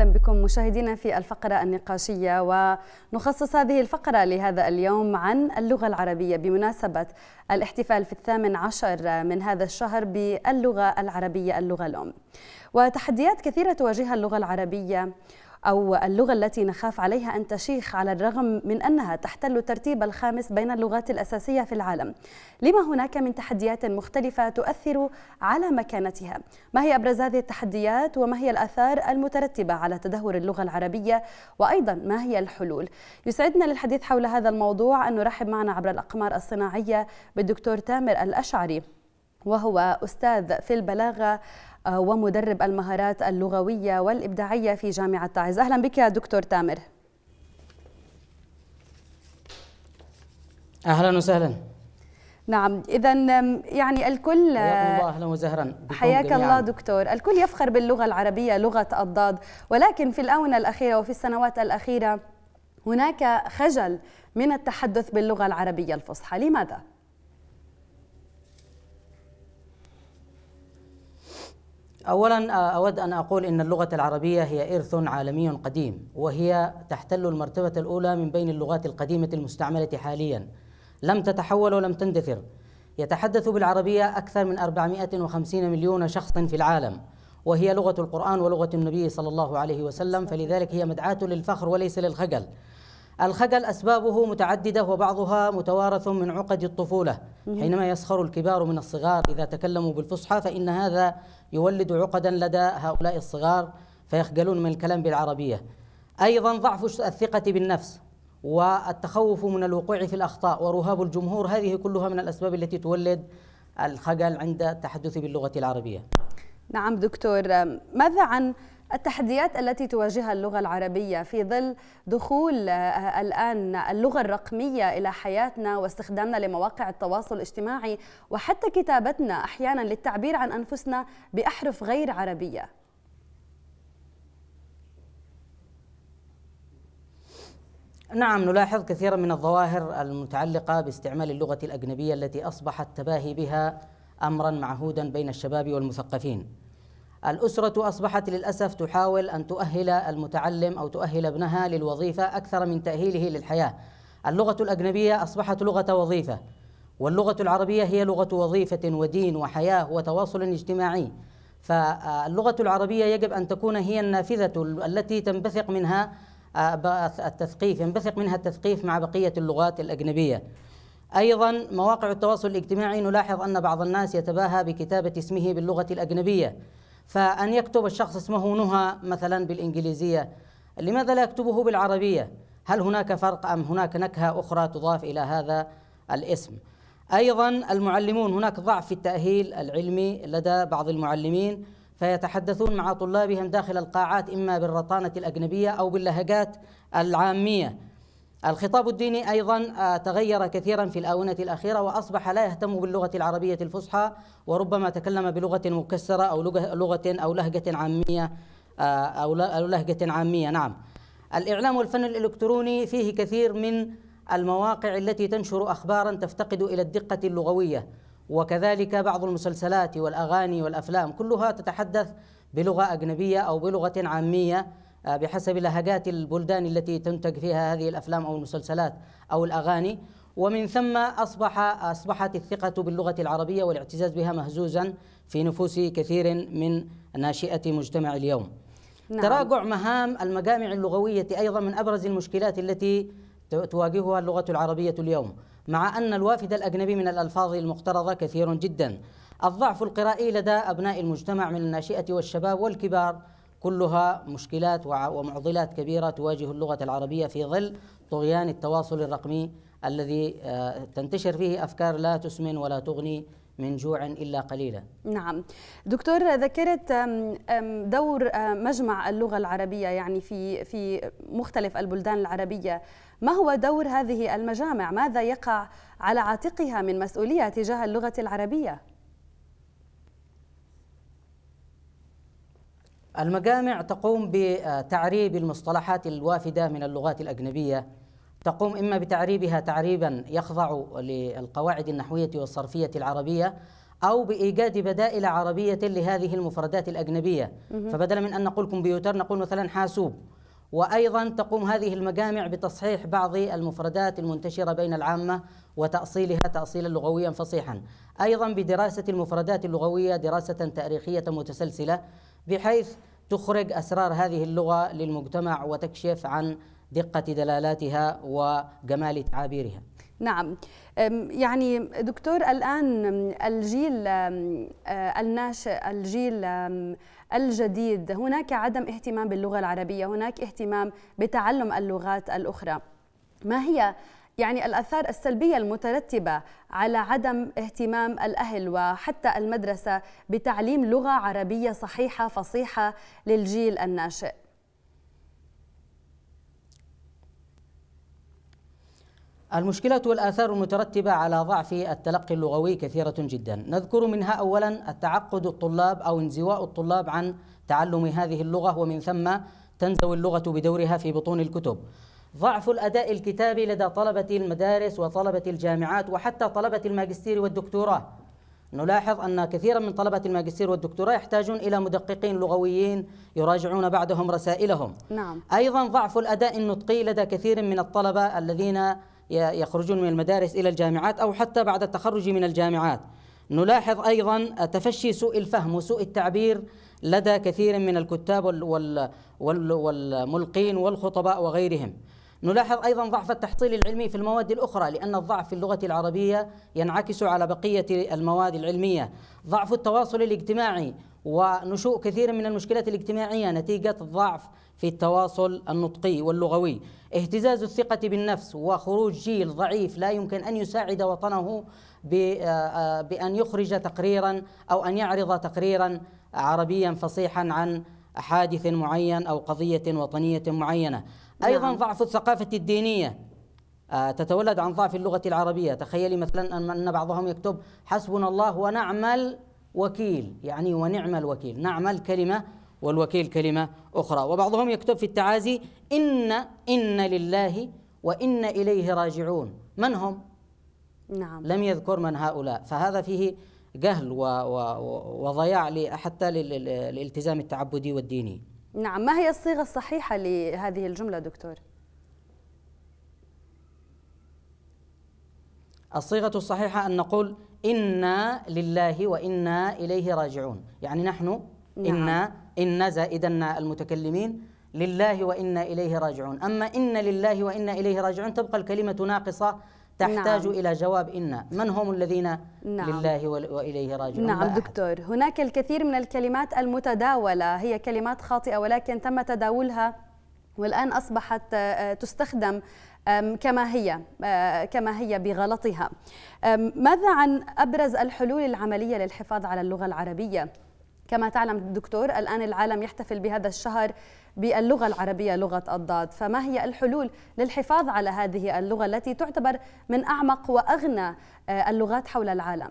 اهلا بكم مشاهدينا في الفقره النقاشيه ونخصص هذه الفقره لهذا اليوم عن اللغه العربيه بمناسبه الاحتفال في الثامن عشر من هذا الشهر باللغه العربيه اللغه الام. وتحديات كثيره تواجهها اللغه العربيه أو اللغة التي نخاف عليها أن تشيخ على الرغم من أنها تحتل الترتيب الخامس بين اللغات الأساسية في العالم لما هناك من تحديات مختلفة تؤثر على مكانتها ما هي أبرز هذه التحديات وما هي الآثار المترتبة على تدهور اللغة العربية وأيضا ما هي الحلول يسعدنا للحديث حول هذا الموضوع أن نرحب معنا عبر الأقمار الصناعية بالدكتور تامر الأشعري وهو أستاذ في البلاغة آه، ومدرب المهارات اللغوية والإبداعية في جامعة تعز أهلا بك يا دكتور تامر أهلا وسهلا نعم إذا يعني الكل آه، الله أهلا وزهرا حياك الله دكتور الكل يفخر باللغة العربية لغة الضاد ولكن في الآونة الأخيرة وفي السنوات الأخيرة هناك خجل من التحدث باللغة العربية الفصحى لماذا؟ اولا آه، اود ان اقول ان اللغه العربيه هي ارث عالمي قديم وهي تحتل المرتبه الاولى من بين اللغات القديمه المستعمله حاليا لم تتحول ولم تندثر يتحدث بالعربيه اكثر من 450 مليون شخص في العالم وهي لغه القران ولغه النبي صلى الله عليه وسلم فلذلك هي مدعاه للفخر وليس للخجل الخجل أسبابه متعددة وبعضها متوارث من عقد الطفولة حينما يسخر الكبار من الصغار إذا تكلموا بالفصحى فإن هذا يولد عقدا لدى هؤلاء الصغار فيخجلون من الكلام بالعربية أيضا ضعف الثقة بالنفس والتخوف من الوقوع في الأخطاء ورهاب الجمهور هذه كلها من الأسباب التي تولد الخجل عند التحدث باللغة العربية نعم دكتور ماذا عن التحديات التي تواجهها اللغة العربية في ظل دخول آه، الآن اللغة الرقمية إلى حياتنا واستخدامنا لمواقع التواصل الاجتماعي وحتى كتابتنا أحيانا للتعبير عن أنفسنا بأحرف غير عربية نعم نلاحظ كثيرا من الظواهر المتعلقة باستعمال اللغة الأجنبية التي أصبحت تباهي بها أمرا معهودا بين الشباب والمثقفين الأسرة أصبحت للأسف تحاول أن تؤهل المتعلم أو تؤهل ابنها للوظيفة أكثر من تأهيله للحياة اللغة الأجنبية أصبحت لغة وظيفة واللغة العربية هي لغة وظيفة ودين وحياة وتواصل اجتماعي فاللغة العربية يجب أن تكون هي النافذة التي تنبثق منها آه، التثقيف ينبثق منها التثقيف مع بقية اللغات الأجنبية أيضا مواقع التواصل الاجتماعي نلاحظ أن بعض الناس يتباهى بكتابة اسمه باللغة الأجنبية فأن يكتب الشخص اسمه نهى مثلا بالإنجليزية لماذا لا يكتبه بالعربية هل هناك فرق أم هناك نكهة أخرى تضاف إلى هذا الاسم أيضا المعلمون هناك ضعف في التأهيل العلمي لدى بعض المعلمين فيتحدثون مع طلابهم داخل القاعات إما بالرطانة الأجنبية أو باللهجات العامية الخطاب الديني ايضا آه، تغير كثيرا في الاونه الاخيره واصبح لا يهتم باللغه العربيه الفصحى وربما تكلم بلغه مكسره او لغه او لهجه عاميه آه، او لهجه عاميه نعم الاعلام والفن الالكتروني فيه كثير من المواقع التي تنشر اخبارا تفتقد الى الدقه اللغويه وكذلك بعض المسلسلات والاغاني والافلام كلها تتحدث بلغه اجنبيه او بلغه عاميه آه، بحسب لهجات البلدان التي تنتج فيها هذه الافلام او المسلسلات او الاغاني ومن ثم اصبح اصبحت الثقه باللغه العربيه والاعتزاز بها مهزوزا في نفوس كثير من ناشئه مجتمع اليوم. نعم. تراجع مهام المجامع اللغويه ايضا من ابرز المشكلات التي تواجهها اللغه العربيه اليوم، مع ان الوافد الاجنبي من الالفاظ المقترضه كثير جدا. الضعف القرائي لدى ابناء المجتمع من الناشئه والشباب والكبار كلها مشكلات ومعضلات كبيرة تواجه اللغة العربية في ظل طغيان التواصل الرقمي الذي آه، تنتشر فيه أفكار لا تسمن ولا تغني من جوع إلا قليلا نعم دكتور ذكرت دور آه، مجمع اللغة العربية يعني في في مختلف البلدان العربية ما هو دور هذه المجامع ماذا يقع على عاتقها من مسؤولية تجاه اللغة العربية المجامع تقوم بتعريب المصطلحات الوافدة من اللغات الأجنبية تقوم إما بتعريبها تعريبا يخضع للقواعد النحوية والصرفية العربية أو بإيجاد بدائل عربية لهذه المفردات الأجنبية فبدلا من أن نقول كمبيوتر نقول مثلا حاسوب وأيضا تقوم هذه المجامع بتصحيح بعض المفردات المنتشرة بين العامة وتأصيلها تأصيلا لغويا فصيحا أيضا بدراسة المفردات اللغوية دراسة تاريخية متسلسلة بحيث تخرج اسرار هذه اللغه للمجتمع وتكشف عن دقه دلالاتها وجمال تعابيرها. نعم يعني دكتور الآن الجيل أه، الناشئ الجيل الجديد هناك عدم اهتمام باللغة العربية هناك اهتمام بتعلم اللغات الأخرى ما هي يعني الآثار السلبية المترتبة على عدم اهتمام الأهل وحتى المدرسة بتعليم لغة عربية صحيحة فصيحة للجيل الناشئ المشكلة والآثار المترتبة على ضعف التلقي اللغوي كثيرة جدا نذكر منها أولا التعقد الطلاب أو انزواء الطلاب عن تعلم هذه اللغة ومن ثم تنزوي اللغة بدورها في بطون الكتب ضعف الأداء الكتابي لدى طلبة المدارس وطلبة الجامعات وحتى طلبة الماجستير والدكتوراه نلاحظ أن كثيرا من طلبة الماجستير والدكتوراه يحتاجون إلى مدققين لغويين يراجعون بعدهم رسائلهم نعم. أيضا ضعف الأداء النطقي لدى كثير من الطلبة الذين يخرجون من المدارس إلى الجامعات أو حتى بعد التخرج من الجامعات نلاحظ أيضا تفشي سوء الفهم وسوء التعبير لدى كثير من الكتاب والملقين والخطباء وغيرهم نلاحظ أيضا ضعف التحصيل العلمي في المواد الأخرى لأن الضعف في اللغة العربية ينعكس على بقية المواد العلمية ضعف التواصل الاجتماعي ونشوء كثير من المشكلات الاجتماعية نتيجة الضعف في التواصل النطقي واللغوي اهتزاز الثقة بالنفس وخروج جيل ضعيف لا يمكن أن يساعد وطنه آه، آه، بأن يخرج تقريرا أو أن يعرض تقريرا عربيا فصيحا عن حادث معين أو قضية وطنية معينة أيضا نعم. ضعف الثقافة الدينية آه، تتولد عن ضعف اللغة العربية تخيلي مثلا أن بعضهم يكتب حسبنا الله ونعم الوكيل يعني ونعم الوكيل نعم الكلمة والوكيل كلمة أخرى وبعضهم يكتب في التعازي إن إن لله وإن إليه راجعون من هم؟ نعم لم يذكر من هؤلاء فهذا فيه جهل وضياع حتى للالتزام التعبدي والديني نعم ما هي الصيغة الصحيحة لهذه الجملة دكتور؟ الصيغة الصحيحة أن نقول إنا لله وإنا إليه راجعون يعني نحن نعم. إنا إن زائدنا المتكلمين لله وإنا إليه راجعون أما إن لله وإنا إليه راجعون تبقى الكلمة ناقصة تحتاج نعم. إلى جواب إن من هم الذين نعم. لله وإليه راجعون نعم دكتور هناك الكثير من الكلمات المتداولة هي كلمات خاطئة ولكن تم تداولها والآن أصبحت آه، تستخدم كما هي آه، كما هي بغلطها ماذا عن أبرز الحلول العملية للحفاظ على اللغة العربية؟ كما تعلم الدكتور الآن العالم يحتفل بهذا الشهر باللغة العربية لغة الضاد فما هي الحلول للحفاظ على هذه اللغة التي تعتبر من أعمق وأغنى آه، اللغات حول العالم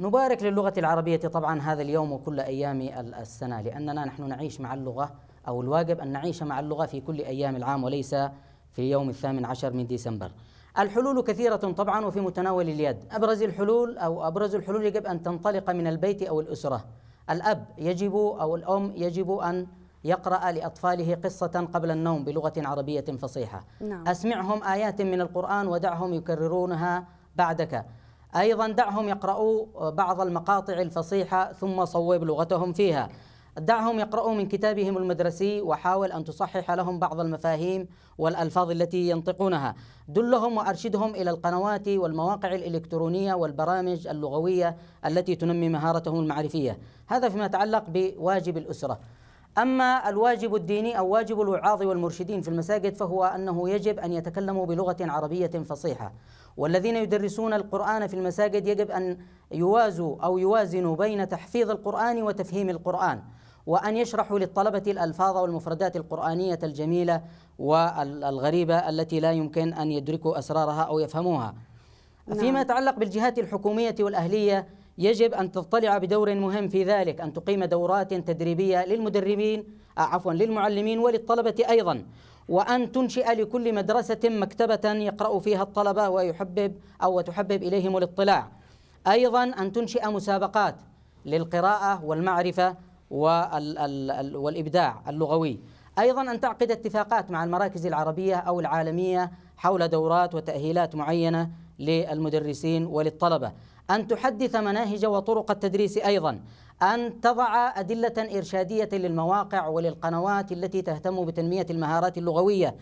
نبارك للغة العربية طبعا هذا اليوم وكل أيام السنة لأننا نحن نعيش مع اللغة أو الواجب أن نعيش مع اللغة في كل أيام العام وليس في يوم الثامن عشر من ديسمبر الحلول كثيرة طبعا وفي متناول اليد أبرز الحلول أو أبرز الحلول يجب أن تنطلق من البيت أو الأسرة الأب يجب أو الأم يجب أن يقرأ لأطفاله قصة قبل النوم بلغة عربية فصيحة نعم. أسمعهم آيات من القرآن ودعهم يكررونها بعدك أيضا دعهم يقرأوا بعض المقاطع الفصيحة ثم صوب لغتهم فيها دعهم يقرأوا من كتابهم المدرسي وحاول أن تصحح لهم بعض المفاهيم والألفاظ التي ينطقونها دلهم وأرشدهم إلى القنوات والمواقع الإلكترونية والبرامج اللغوية التي تنمي مهارتهم المعرفية هذا فيما يتعلق بواجب الأسرة أما الواجب الديني أو واجب الوعاظ والمرشدين في المساجد فهو أنه يجب أن يتكلموا بلغة عربية فصيحة والذين يدرسون القرآن في المساجد يجب أن يوازوا أو يوازنوا بين تحفيظ القرآن وتفهيم القرآن وأن يشرحوا للطلبة الألفاظ والمفردات القرآنية الجميلة والغريبة التي لا يمكن أن يدركوا أسرارها أو يفهموها نعم. فيما يتعلق بالجهات الحكومية والأهلية يجب أن تطلع بدور مهم في ذلك أن تقيم دورات تدريبية للمدربين آه، عفوا للمعلمين وللطلبة أيضا وأن تنشئ لكل مدرسة مكتبة يقرأ فيها الطلبة ويحبب أو تحبب إليهم الاطلاع أيضا أن تنشئ مسابقات للقراءة والمعرفة والإبداع اللغوي أيضا أن تعقد اتفاقات مع المراكز العربية أو العالمية حول دورات وتأهيلات معينة للمدرسين وللطلبة أن تحدث مناهج وطرق التدريس أيضا أن تضع أدلة إرشادية للمواقع وللقنوات التي تهتم بتنمية المهارات اللغوية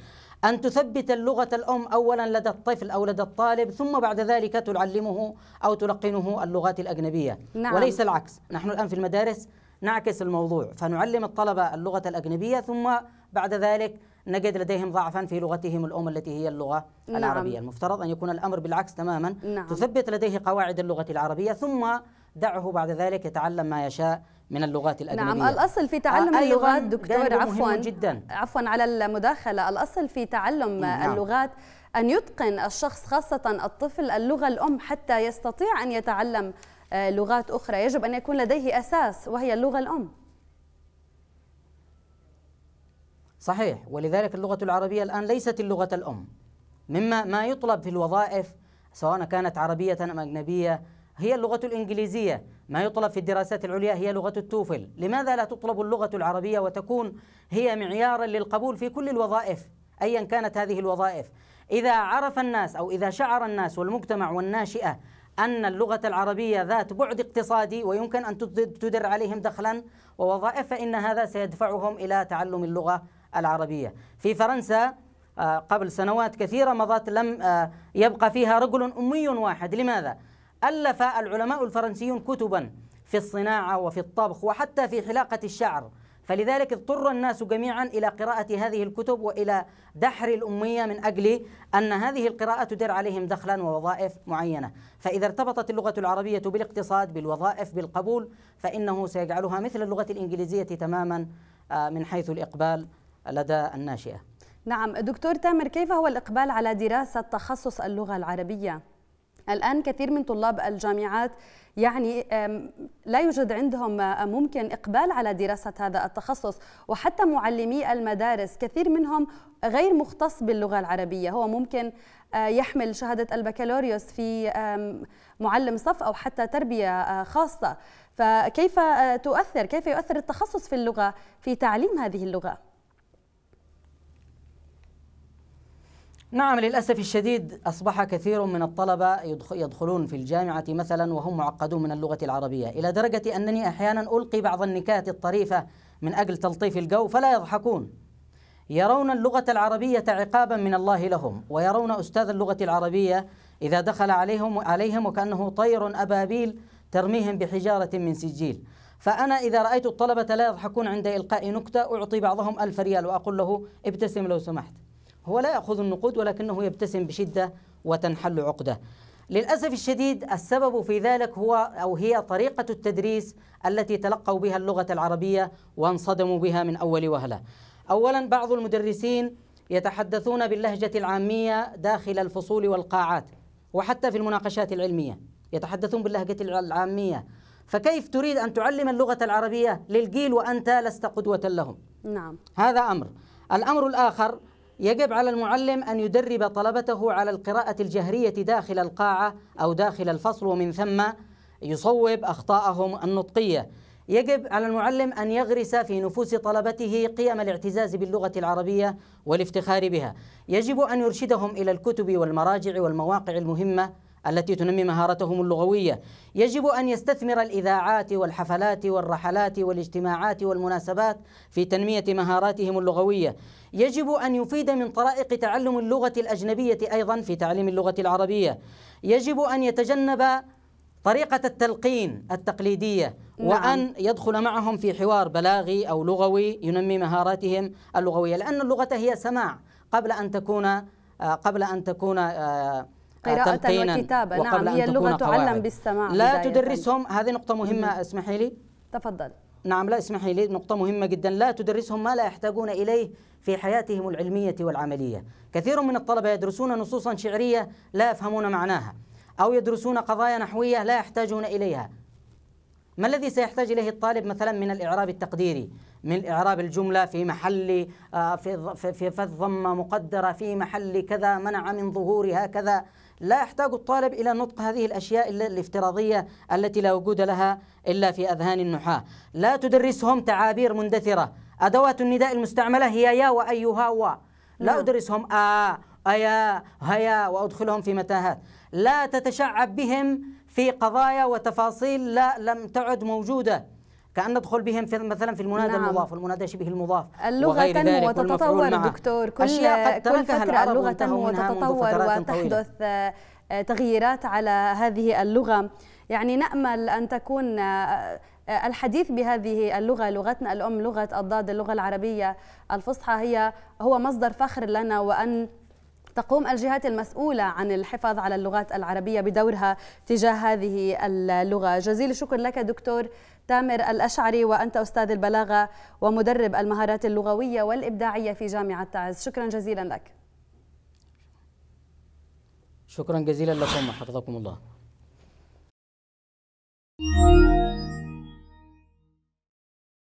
أن تثبت اللغة الأم أولا لدى الطفل أو لدى الطالب ثم بعد ذلك تعلمه أو تلقنه اللغات الأجنبية نعم. وليس العكس نحن الآن في المدارس نعكس الموضوع فنعلم الطلبة اللغة الأجنبية ثم بعد ذلك نجد لديهم ضعفا في لغتهم الأم التي هي اللغة نعم. العربية المفترض أن يكون الأمر بالعكس تماما نعم. تثبت لديه قواعد اللغة العربية ثم دعه بعد ذلك يتعلم ما يشاء من اللغات نعم، الأجنبية نعم الأصل في تعلم آه اللغات دكتور عفوا جدا عفوا على المداخلة الأصل في تعلم نعم. اللغات أن يتقن الشخص خاصة الطفل اللغة الأم حتى يستطيع أن يتعلم آه، لغات أخرى يجب أن يكون لديه أساس وهي اللغة الأم صحيح ولذلك اللغة العربية الآن ليست اللغة الأم مما ما يطلب في الوظائف سواء كانت عربية أم أجنبية هي اللغة الإنجليزية ما يطلب في الدراسات العليا هي لغة التوفل لماذا لا تطلب اللغة العربية وتكون هي معيارا للقبول في كل الوظائف أيا كانت هذه الوظائف إذا عرف الناس أو إذا شعر الناس والمجتمع والناشئة أن اللغة العربية ذات بعد اقتصادي ويمكن أن تدر عليهم دخلا ووظائف فإن هذا سيدفعهم إلى تعلم اللغة العربية في فرنسا آه، قبل سنوات كثيرة مضت لم آه، يبقى فيها رجل أمي واحد لماذا؟ ألف العلماء الفرنسيون كتبا في الصناعة وفي الطبخ وحتى في حلاقة الشعر فلذلك اضطر الناس جميعا إلى قراءة هذه الكتب وإلى دحر الأمية من أجل أن هذه القراءة تدر عليهم دخلا ووظائف معينة فإذا ارتبطت اللغة العربية بالاقتصاد بالوظائف بالقبول فإنه سيجعلها مثل اللغة الإنجليزية تماما آه، من حيث الإقبال لدى الناشئة نعم دكتور تامر كيف هو الإقبال على دراسة تخصص اللغة العربية؟ الآن كثير من طلاب الجامعات يعني لا يوجد عندهم ممكن إقبال على دراسة هذا التخصص وحتى معلمي المدارس كثير منهم غير مختص باللغة العربية هو ممكن يحمل شهادة البكالوريوس في معلم صف أو حتى تربية خاصة فكيف تؤثر كيف يؤثر التخصص في اللغة في تعليم هذه اللغة؟ نعم للأسف الشديد أصبح كثير من الطلبة يدخلون في الجامعة مثلا وهم معقدون من اللغة العربية إلى درجة أنني أحيانا ألقي بعض النكات الطريفة من أجل تلطيف الجو فلا يضحكون يرون اللغة العربية عقابا من الله لهم ويرون أستاذ اللغة العربية إذا دخل عليهم عليهم وكأنه طير أبابيل ترميهم بحجارة من سجيل فأنا إذا رأيت الطلبة لا يضحكون عند إلقاء نكتة أعطي بعضهم ألف ريال وأقول له ابتسم لو سمحت هو لا يأخذ النقود ولكنه يبتسم بشدة وتنحل عقده للأسف الشديد السبب في ذلك هو أو هي طريقة التدريس التي تلقوا بها اللغة العربية وانصدموا بها من أول وهلة أولا بعض المدرسين يتحدثون باللهجة العامية داخل الفصول والقاعات وحتى في المناقشات العلمية يتحدثون باللهجة العامية فكيف تريد أن تعلم اللغة العربية للجيل وأنت لست قدوة لهم نعم هذا أمر الأمر الآخر يجب على المعلم أن يدرب طلبته على القراءة الجهرية داخل القاعة أو داخل الفصل ومن ثم يصوب أخطاءهم النطقية يجب على المعلم أن يغرس في نفوس طلبته قيم الاعتزاز باللغة العربية والافتخار بها يجب أن يرشدهم إلى الكتب والمراجع والمواقع المهمة التي تنمي مهارتهم اللغوية يجب أن يستثمر الإذاعات والحفلات والرحلات والاجتماعات والمناسبات في تنمية مهاراتهم اللغوية يجب أن يفيد من طرائق تعلم اللغة الأجنبية أيضا في تعليم اللغة العربية يجب أن يتجنب طريقة التلقين التقليدية نعم. وأن يدخل معهم في حوار بلاغي أو لغوي ينمي مهاراتهم اللغوية لأن اللغة هي سماع قبل أن تكون قبل أن تكون آه، قراءة وكتابة نعم هي اللغة تعلم بالسماع لا تدرسهم هذه نقطة مهمة اسمحي لي تفضل نعم لا اسمحي لي نقطة مهمة جدا لا تدرسهم ما لا يحتاجون إليه في حياتهم العلمية والعملية كثير من الطلبة يدرسون نصوصا شعرية لا يفهمون معناها أو يدرسون قضايا نحوية لا يحتاجون إليها ما الذي سيحتاج إليه الطالب مثلا من الإعراب التقديري من إعراب الجملة في محل آه، في الضمة مقدرة في محل كذا منع من ظهورها كذا لا يحتاج الطالب إلى نطق هذه الأشياء الافتراضية التي لا وجود لها إلا في أذهان النحاة لا تدرسهم تعابير مندثرة أدوات النداء المستعملة هي يا وأيها و لا نعم. أدرسهم آ أيا هيا وأدخلهم في متاهات لا تتشعب بهم في قضايا وتفاصيل لا لم تعد موجودة كأن ندخل بهم في مثلا في المنادى نعم. المضاف والمنادى شبه المضاف اللغة تنمو وتتطور دكتور كل, كل فترة اللغة تنمو وتتطور وتحدث آه، تغييرات على هذه اللغة يعني نأمل أن تكون آه، آه، الحديث بهذه اللغة لغتنا الأم لغة الضاد اللغة العربية الفصحى هي هو مصدر فخر لنا وأن تقوم الجهات المسؤولة عن الحفاظ على اللغات العربية بدورها تجاه هذه اللغة جزيل الشكر لك دكتور تامر الأشعري وأنت أستاذ البلاغة ومدرب المهارات اللغوية والإبداعية في جامعة تعز شكرا جزيلا لك شكرا جزيلا لكم حفظكم الله